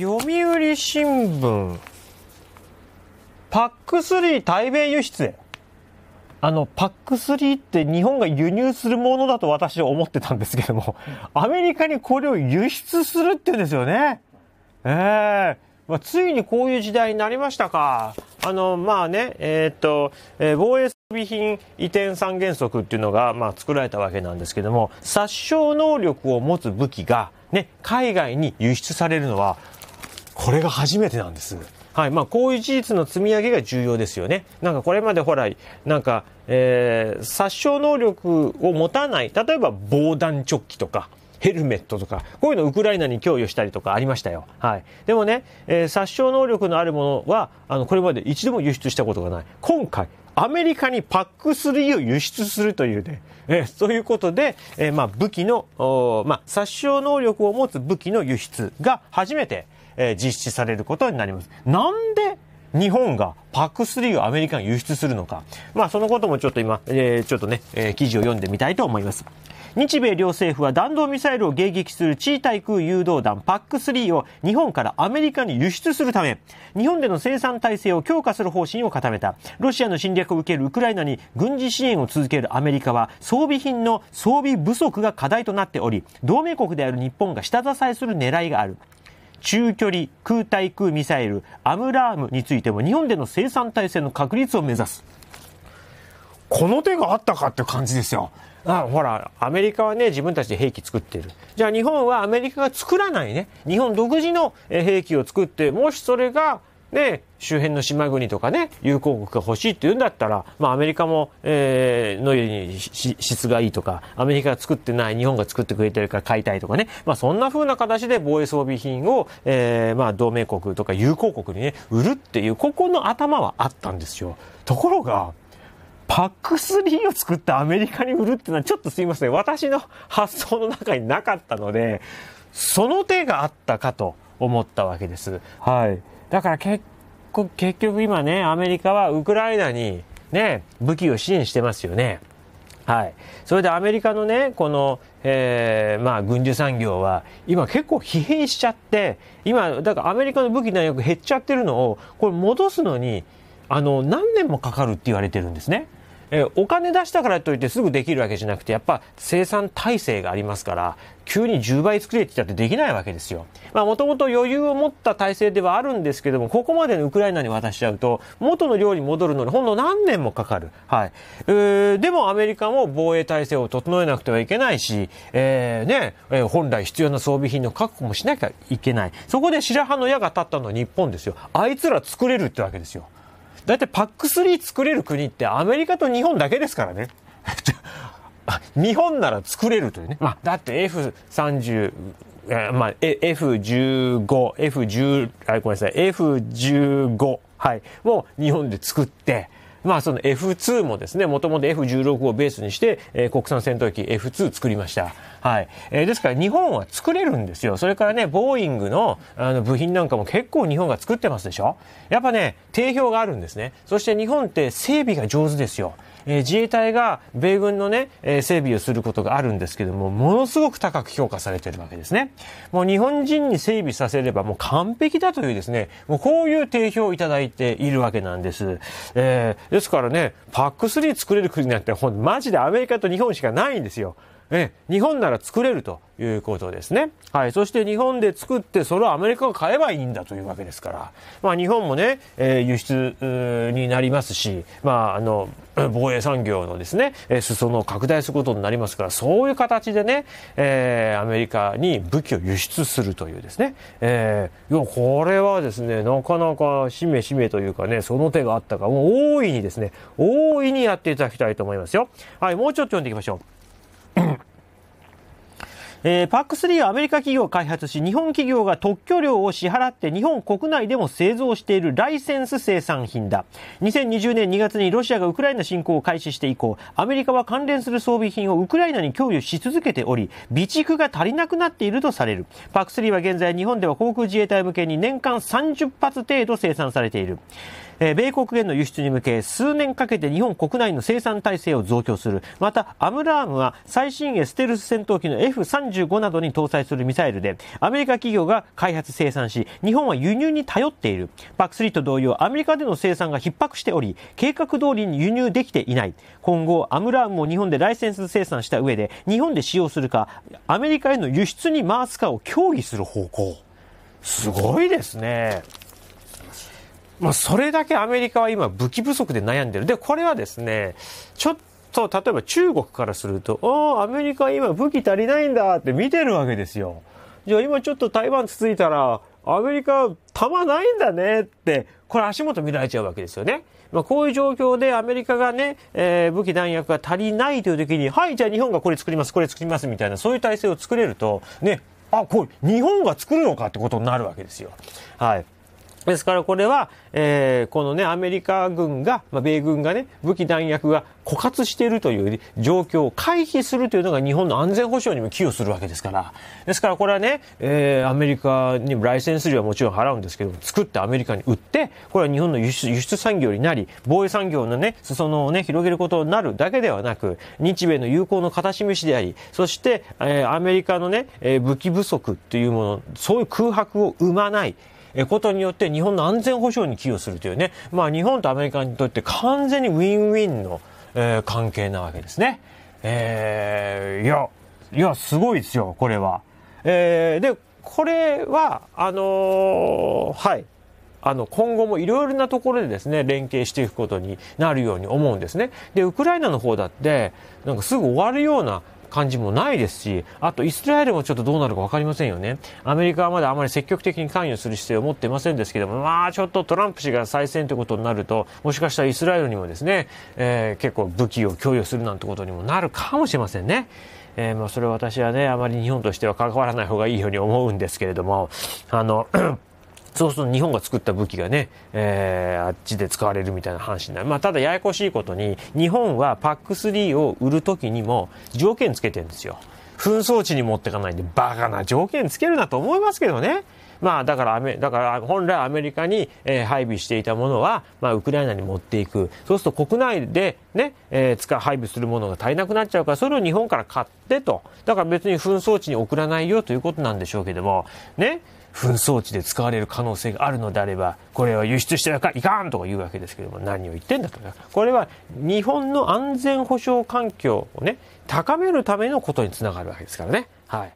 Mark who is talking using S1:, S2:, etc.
S1: 読売新聞、パック3対米輸出へ。あの、パック3って日本が輸入するものだと私は思ってたんですけども、アメリカにこれを輸出するって言うんですよね。ええー、まあ、ついにこういう時代になりましたか。あの、まあね、えー、っと、えー、防衛装備品移転三原則っていうのが、まあ、作られたわけなんですけども、殺傷能力を持つ武器が、ね、海外に輸出されるのは、これが初めてなんです。はい。まあ、こういう事実の積み上げが重要ですよね。なんかこれまでほら、なんか、えー、殺傷能力を持たない、例えば防弾チョッキとか、ヘルメットとか、こういうのウクライナに供与したりとかありましたよ。はい。でもね、えー、殺傷能力のあるものは、あの、これまで一度も輸出したことがない。今回、アメリカにパック3を輸出するというね、えー、そういうことで、えー、まあ、武器の、まあ、殺傷能力を持つ武器の輸出が初めて、え実施されることになります。なんで日本がパック3をアメリカに輸出するのか。まあ、そのこともちょっと今、えー、ちょっとね、えー、記事を読んでみたいと思います。日米両政府は弾道ミサイルを迎撃する地位対空誘導弾 PAC-3 を日本からアメリカに輸出するため、日本での生産体制を強化する方針を固めた。ロシアの侵略を受けるウクライナに軍事支援を続けるアメリカは装備品の装備不足が課題となっており、同盟国である日本が下支えする狙いがある。中距離空対空ミサイルアムラームについても日本での生産体制の確立を目指す。この手があったかって感じですよ。あほら、アメリカはね、自分たちで兵器作ってる。じゃあ日本はアメリカが作らないね。日本独自の兵器を作って、もしそれがで、周辺の島国とかね、友好国が欲しいって言うんだったら、まあアメリカも、えー、のように質がいいとか、アメリカが作ってない日本が作ってくれてるから買いたいとかね、まあそんな風な形で防衛装備品を、えー、まあ同盟国とか友好国にね、売るっていう、ここの頭はあったんですよ。ところが、パック3を作ったアメリカに売るっていうのはちょっとすいません。私の発想の中になかったので、その手があったかと。思ったわけです。はい。だから結構、結局今ね、アメリカはウクライナにね、武器を支援してますよね。はい。それでアメリカのね、この、えー、まあ、軍需産業は、今結構疲弊しちゃって、今、だからアメリカの武器弾薬減っちゃってるのを、これ戻すのに、あの、何年もかかるって言われてるんですね。えー、お金出したからといってすぐできるわけじゃなくて、やっぱ生産体制がありますから、急に10倍作れって言ったってできないわけですよ。まあもともと余裕を持った体制ではあるんですけども、ここまでのウクライナに渡しちゃうと、元の量に戻るのにほんの何年もかかる。はい。えー、でもアメリカも防衛体制を整えなくてはいけないし、えー、ね、えー、本来必要な装備品の確保もしなきゃいけない。そこで白羽の矢が立ったのは日本ですよ。あいつら作れるってわけですよ。だいたい PAC3 作れる国ってアメリカと日本だけですからね。日本なら作れるというね。まあ、だって F30、まあ、F15、F10、ごめんなさい、F15、はい、もう日本で作って、まあその F2 もですね、もともと F16 をベースにして、えー、国産戦闘機 F2 作りました。はい。えー、ですから日本は作れるんですよ。それからね、ボーイングのあの部品なんかも結構日本が作ってますでしょやっぱね、定評があるんですね。そして日本って整備が上手ですよ。えー、自衛隊が米軍のね、えー、整備をすることがあるんですけども、ものすごく高く評価されてるわけですね。もう日本人に整備させればもう完璧だというですね、もうこういう定評をいただいているわけなんです。えーですからね、パック3作れる国なんて、マジでアメリカと日本しかないんですよ。え日本なら作れるということですね。はい。そして日本で作って、それをアメリカが買えばいいんだというわけですから。まあ日本もね、えー、輸出になりますし、まああの、防衛産業のですね、え裾野を拡大することになりますから、そういう形でね、えー、アメリカに武器を輸出するというですね、えー、いや、これはですね、なかなかしめしめというかね、その手があったか、もう大いにですね、大いにやっていただきたいと思いますよ。はい、もうちょっと読んでいきましょう。えー、パック3はアメリカ企業が開発し、日本企業が特許料を支払って日本国内でも製造しているライセンス生産品だ。2020年2月にロシアがウクライナ侵攻を開始して以降、アメリカは関連する装備品をウクライナに供与し続けており、備蓄が足りなくなっているとされる。パック3は現在日本では航空自衛隊向けに年間30発程度生産されている。え米国への輸出に向け、数年かけて日本国内の生産体制を増強する。また、アムラームは最新鋭ステルス戦闘機の F35 などに搭載するミサイルで、アメリカ企業が開発生産し、日本は輸入に頼っている。パク c リと同様、アメリカでの生産が逼迫しており、計画通りに輸入できていない。今後、アムラームを日本でライセンス生産した上で、日本で使用するか、アメリカへの輸出に回すかを協議する方向。すごいですね。まあ、それだけアメリカは今武器不足で悩んでる。で、これはですね、ちょっと例えば中国からすると、ああ、アメリカ今武器足りないんだって見てるわけですよ。じゃあ今ちょっと台湾つついたら、アメリカ弾ないんだねって、これ足元見られちゃうわけですよね。まあ、こういう状況でアメリカがね、えー、武器弾薬が足りないという時に、はい、じゃあ日本がこれ作ります、これ作りますみたいな、そういう体制を作れると、ね、あ、これ日本が作るのかってことになるわけですよ。はい。ですからこれは、えー、このね、アメリカ軍が、まあ、米軍がね、武器弾薬が枯渇しているという状況を回避するというのが日本の安全保障にも寄与するわけですから。ですからこれはね、えー、アメリカにライセンス料はもちろん払うんですけども、作ってアメリカに売って、これは日本の輸出輸出産業になり、防衛産業のね、裾野をね、広げることになるだけではなく、日米の友好の形しであり、そして、えー、アメリカのね、えー、武器不足というもの、そういう空白を生まない。ことによって日本の安全保障に寄与するというね、まあ日本とアメリカにとって完全にウィンウィンの、えー、関係なわけですね。えー、いや、いや、すごいですよ、これは。えー、で、これは、あのー、はい。あの今後もいろいろなところでですね連携していくことになるように思うんですね。でウクライナの方だってなんかすぐ終わるような感じもないですし、あとイスラエルもちょっとどうなるか分かりませんよね。アメリカはまだあまり積極的に関与する姿勢を持ってませんですけども、まあちょっとトランプ氏が再選ということになると、もしかしたらイスラエルにもですね、えー、結構武器を供与するなんてことにもなるかもしれませんね。えー、まあそれは私はね、あまり日本としては関わらない方がいいように思うんですけれども、あのそうすると日本が作った武器がね、えー、あっちで使われるみたいな話になる。まあ、ただややこしいことに、日本は PAC3 を売るときにも条件つけてるんですよ。紛争地に持ってかないんで、バカな条件つけるなと思いますけどね。まあ、だから、だから本来アメリカに、えー、配備していたものは、まあ、ウクライナに持っていく。そうすると国内でね、えー、使う、配備するものが足りなくなっちゃうから、それを日本から買ってと。だから別に紛争地に送らないよということなんでしょうけども、ね、紛争地で使われる可能性があるのであれば、これは輸出してはいかんとか言うわけですけども、何を言ってんだとか、これは日本の安全保障環境をね、高めるためのことにつながるわけですからね。はい。